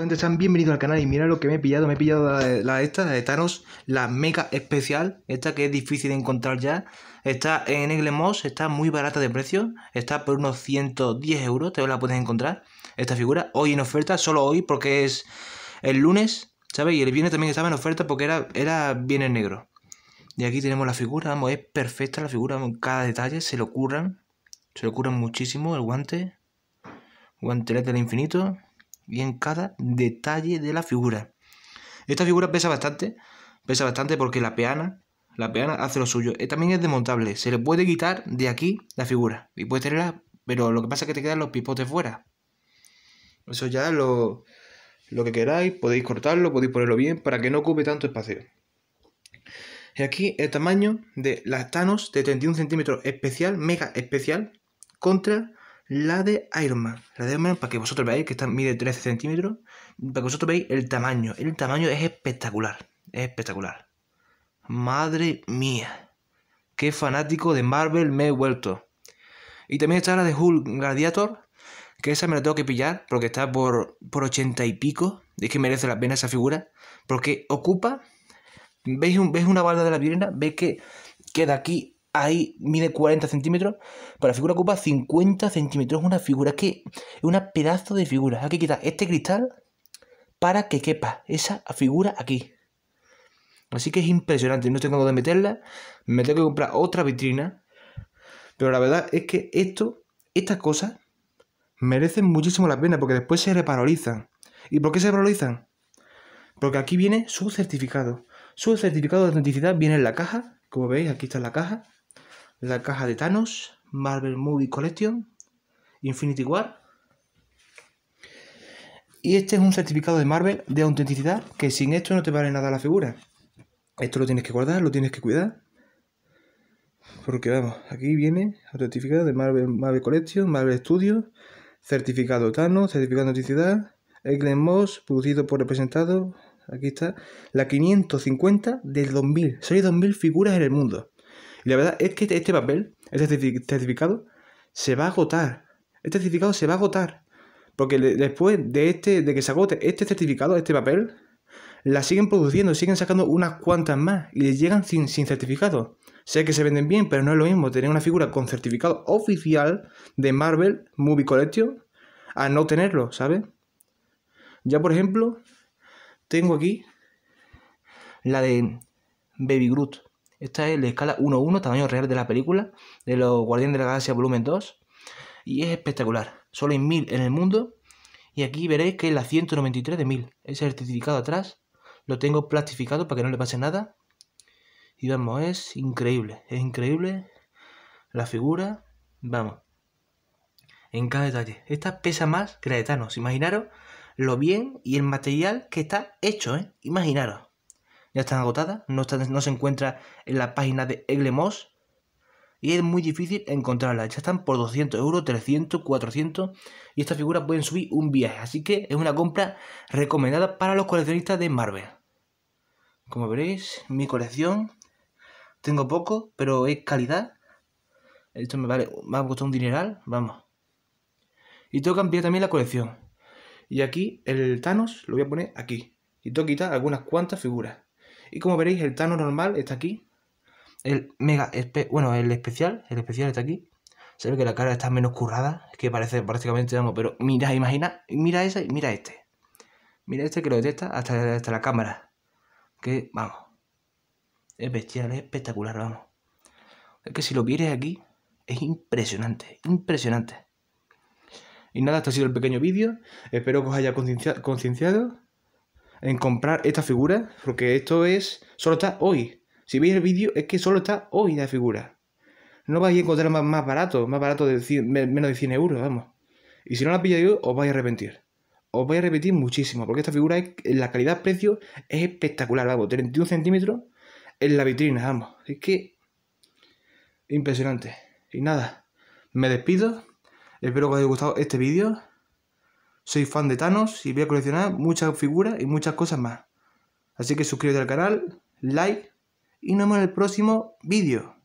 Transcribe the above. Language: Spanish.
gente sean bienvenidos al canal y mira lo que me he pillado, me he pillado la, esta, la de Thanos, la mega especial, esta que es difícil de encontrar ya, está en Moss, está muy barata de precio, está por unos 110 euros, te la puedes encontrar, esta figura, hoy en oferta, solo hoy porque es el lunes, ¿sabes? Y el viernes también estaba en oferta porque era, era en negro. Y aquí tenemos la figura, vamos, es perfecta la figura, cada detalle, se lo curran, se lo curran muchísimo, el guante, guante guantelete del infinito y en cada detalle de la figura. Esta figura pesa bastante, pesa bastante porque la peana, la peana hace lo suyo. Eh, también es desmontable, se le puede quitar de aquí la figura y puedes tenerla, pero lo que pasa es que te quedan los pipotes fuera. Eso ya lo, lo que queráis, podéis cortarlo, podéis ponerlo bien para que no ocupe tanto espacio. Y aquí el tamaño de las Thanos de 31 centímetros especial, mega especial, contra la de Iron Man. La de Iron Man, para que vosotros veáis, que está, mide 13 centímetros, para que vosotros veáis el tamaño. El tamaño es espectacular, es espectacular. Madre mía, qué fanático de Marvel me he vuelto. Y también está la de Hulk Gladiator, que esa me la tengo que pillar, porque está por, por 80 y pico. Es que merece la pena esa figura, porque ocupa... ¿Veis, una balda de la pierna? ¿Veis que queda aquí ahí mide 40 centímetros, pero la figura ocupa 50 centímetros. Es una figura que es un pedazo de figura. Hay que quitar este cristal para que quepa esa figura aquí. Así que es impresionante. No tengo dónde meterla. Me tengo que comprar otra vitrina. Pero la verdad es que esto, estas cosas, merecen muchísimo la pena porque después se reparolizan ¿Y por qué se reparolizan? Porque aquí viene su certificado. Su certificado de autenticidad viene en la caja. Como veis, aquí está la caja la caja de Thanos, Marvel Movie Collection, Infinity War. Y este es un certificado de Marvel de autenticidad, que sin esto no te vale nada la figura. Esto lo tienes que guardar, lo tienes que cuidar. Porque vamos, aquí viene certificado de Marvel, Marvel Collection, Marvel Studios, certificado Thanos, certificado de autenticidad, Eglen Moss, producido por representado, aquí está, la 550 del 2000. Solo hay 2000 figuras en el mundo la verdad es que este, este papel, este certificado, se va a agotar. Este certificado se va a agotar. Porque después de este, de que se agote este certificado, este papel, la siguen produciendo, siguen sacando unas cuantas más y les llegan sin, sin certificado. Sé que se venden bien, pero no es lo mismo tener una figura con certificado oficial de Marvel Movie Collection a no tenerlo, ¿sabes? Ya, por ejemplo, tengo aquí la de Baby Groot. Esta es la escala 1-1, tamaño real de la película, de los Guardianes de la Galaxia Volumen 2. Y es espectacular. Solo hay 1000 en el mundo. Y aquí veréis que es la 193 de 1000. es el certificado atrás. Lo tengo plastificado para que no le pase nada. Y vamos, es increíble. Es increíble la figura. Vamos. En cada detalle. Esta pesa más que la de Imaginaros lo bien y el material que está hecho, ¿eh? Imaginaros ya están agotadas, no, no se encuentra en la página de Eglemos y es muy difícil encontrarlas. Ya están por 200 euros, 300, 400 y estas figuras pueden subir un viaje. Así que es una compra recomendada para los coleccionistas de Marvel. Como veréis, mi colección tengo poco, pero es calidad. Esto me vale, me ha costado un dineral, vamos. Y tengo que ampliar también la colección. Y aquí el Thanos lo voy a poner aquí. Y tengo que quitar algunas cuantas figuras. Y como veréis, el Tano normal está aquí. El mega, bueno, el especial, el especial está aquí. Se ve que la cara está menos currada, que parece prácticamente, vamos, pero mira, imagina, mira esa y mira este. Mira este que lo detecta hasta, hasta la cámara. Que, vamos, es bestial, es espectacular, vamos. Es que si lo vieres aquí, es impresionante, impresionante. Y nada, este ha sido el pequeño vídeo. Espero que os haya concienciado en comprar esta figura, porque esto es, solo está hoy. Si veis el vídeo, es que solo está hoy la figura. No vais a encontrar más, barato, más barato de menos de 100 euros, vamos. Y si no la pilláis hoy, os vais a arrepentir. Os vais a arrepentir muchísimo, porque esta figura, la calidad-precio es espectacular, vamos. 31 centímetros en la vitrina, vamos. Es que impresionante. Y nada, me despido. Espero que os haya gustado este vídeo. Soy fan de Thanos y voy a coleccionar muchas figuras y muchas cosas más. Así que suscríbete al canal, like y nos vemos en el próximo vídeo.